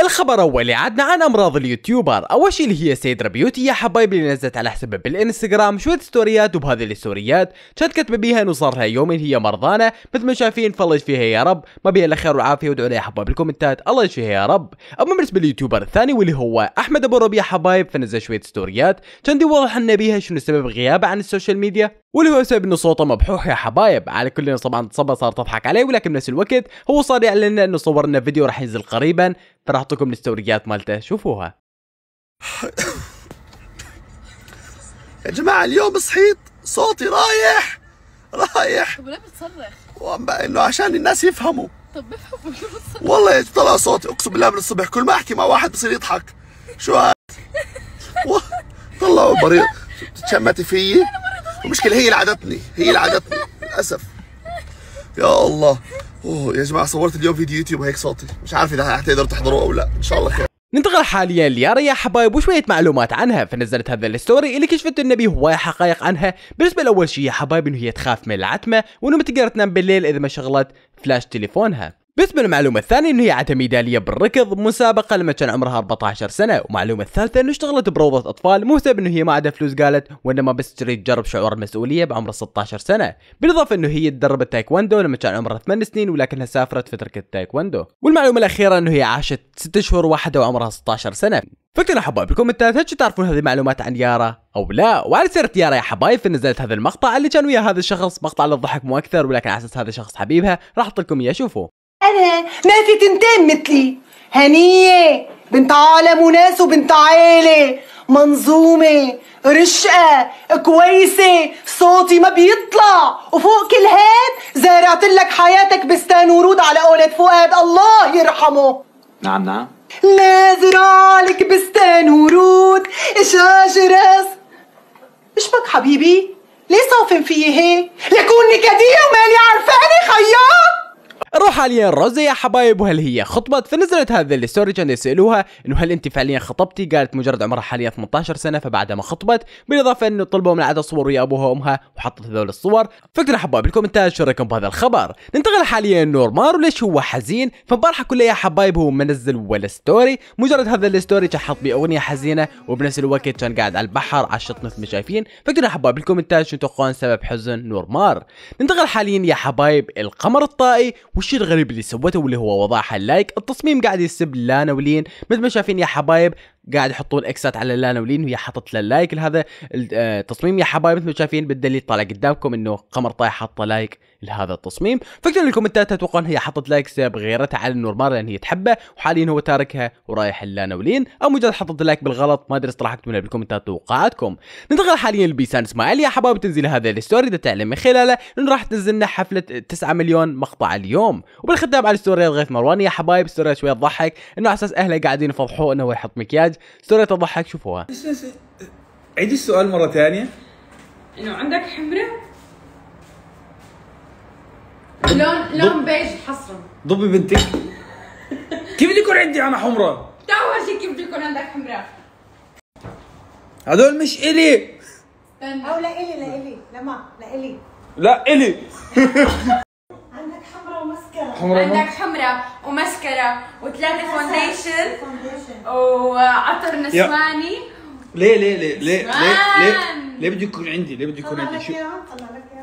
الخبر اولي عدنا عن امراض اليوتيوبر اول شيء اللي هي سيدرا بيوتي يا حبايبي اللي نزلت على حسابها بالانستغرام شويه ستوريات وبهذه الستوريات كانت كاتبه بيها انه صار لها يومين هي مرضانه مثل ما شايفين فلج فيها يا رب ما بيها الا خير وعافيه وادعوا لها يا حبايب بالكومنتات الله يشفيها يا رب اما بالنسبه لليوتيوبر الثاني واللي هو احمد ابو ربيع حبايب فنزل شويه ستوريات كان دي واضح ان بيها شنو سبب غيابه عن السوشيال ميديا واللي هو سبب انه صوته مبحوح يا حبايب على كل طبعا صبا صار تضحك عليه ولكن بنفس الوقت هو صار يعلن انه صورنا لنا فيديو راح ينزل قريبا فراح حطكم الاستوريات مالته شوفوها يا جماعة اليوم صحيت صوتي رايح رايح طب ليه بتصرخ؟ انه عشان الناس يفهموا طب بفهموا ليه بتصرخ؟ والله طلع صوتي اقسم بالله من الصبح كل ما احكي مع واحد بصير يضحك شو هاد؟ طلعوا بريض تشمتي فيي المشكلة هي اللي عادتني هي اللي عادتني للأسف يا الله اوه يا جماعه صورت اليوم فيديو يوتيوب هيك صوتي مش عارف اذا حتقدروا تحضروه او لا ان شاء الله خير ننتقل حاليا ليارا يا حبايب وشوية معلومات عنها فنزلت هذا الستوري اللي كشفت انه بيه هواية حقائق عنها بالنسبة لأول شيء يا حبايب انه هي تخاف من العتمة وانه ما تقدر تنام بالليل اذا ما شغلت فلاش تليفونها بالنسبة للمعلومة الثانية انه هي عادة ميدالية بالركض مسابقة لما كان عمرها 14 سنة، والمعلومة الثالثة انه اشتغلت بروضة اطفال مو بسبب انه هي ما عندها فلوس قالت وانما بس تريد تجرب شعور المسؤولية بعمر 16 سنة، بالاضافة انه هي تدربت تايكوندو لما كان عمرها 8 سنين ولكنها سافرت فتركت التايكوندو، والمعلومة الأخيرة انه هي عاشت 6 شهور واحدة وعمرها 16 سنة، فكرة احبائي بالكومنتات هل تعرفون هذه المعلومات عن يارا او لا وعلى سيرة يارا يا حبايب فنزلت هذا المقطع اللي كان ويا هذا الشخص مقطع للضحك مو اكثر ولكن على اساس هذا الشخص حبيبها راح احط لكم اياه شوفوا انا ما في تنتين مثلي هنيه بنت عالم وناس وبنت عيله منظومه رشقة كويسة صوتي ما بيطلع وفوق كل هاد زارعت لك حياتك بستان ورود على قولة فؤاد الله يرحمه نعم نعم لا زرع لك بستان ورود جرس ايش بك حبيبي؟ ليه صافن فيي هيك؟ لكوني كديه ومالي عرفاني خياط نروح حاليا روزا يا حبايب وهل هي خطبت فنزلت هذا الستوري كانوا يسالوها انه هل انت فعليا خطبتي قالت مجرد عمرها حاليا 18 سنه فبعدها ما خطبت بالاضافه انه طلبوا من عدد صور ويا ابوها وامها وحطت هذول الصور فكرة حبايب بالكومنتات شو رايكم بهذا الخبر ننتقل حاليا نورمار وليش هو حزين فبارحه كلها يا حبايب هو منزل ولا ستوري مجرد هذا الستوري كان حط باغنيه حزينه وبنفس الوقت كان قاعد على البحر على الشط مثل ما شايفين فكرة حبايب بالكومنتات شو تتوقعون سبب حزن نورمار ننتقل حاليا يا حبايب القمر الطائي وش الشيء الغريب اللي سوته واللي هو وضعها اللايك التصميم قاعد يسب لانا ولين مثل ما شايفين يا حبايب قاعد يحطون اكسات على لانا ولين وهي حطت له لايك لهذا التصميم آه، يا حبايب مثل ما شايفين بالدليل طالع قدامكم انه قمر طايح حاطه لايك لهذا التصميم لي الكومنتات اتوقع هي حطت لايكس بغيرتها على النورمال لان هي تحبه وحاليا هو تاركها ورايح اللانولين او مجرد حطت لايك بالغلط ما ادري اكتب لنا بالكومنتات توقعاتكم ننتقل حاليا لبيسان اسماعيل يا حبايب تنزيل هذا الستوري اذا تعلم من خلاله انه راح تنزلنا حفله 9 مليون مقطع اليوم وبالختام على الستوري غيث مروان يا حبايب ستوري شويه تضحك انه على اساس اهله قاعدين يفضحوه انه هو يحط مكياج ستوري تضحك شوفوها عيد السؤال مره ثانيه انه عندك حمره لون لون بيج حصرا ضبي بنتك كيف بدي يكون عندي انا حمراء؟ تو شيء كيف بدي يكون عندك حمراء هدول مش الي او لا الي لا الي لا ما لا الي لا الي عندك حمراء ومسكرة حمرة عندك حمراء ومسكرة وثلاثة فونديشن وعطر نسواني ليه ليه ليه ليه ليه ليه بده يكون عندي ليه بده يكون عندي شو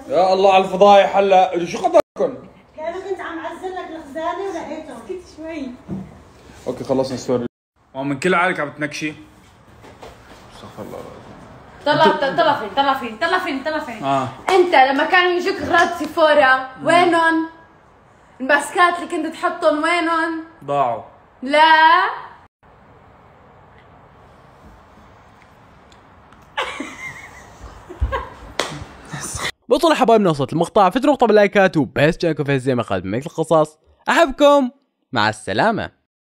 يا الله على الفضايح هلا شو قدر كانوا كنت عم عزل لك الخزانه ولقيتهم اسكت شوي اوكي خلصنا السؤال ومن كل عقلك عم تنكشي استغفر الله طلع طلع فين طلع فين طلع فين طلع فين آه. انت لما كانوا يجوك اغراض سيفورا وينهم؟ الماسكات اللي كنت تحطهم وينهم؟ ضاعوا لا بطل حبايبنا وصلت المقطع فتروا نقطة باللايكات وبس جاكم في زي ما قال مثل القصص احبكم مع السلامة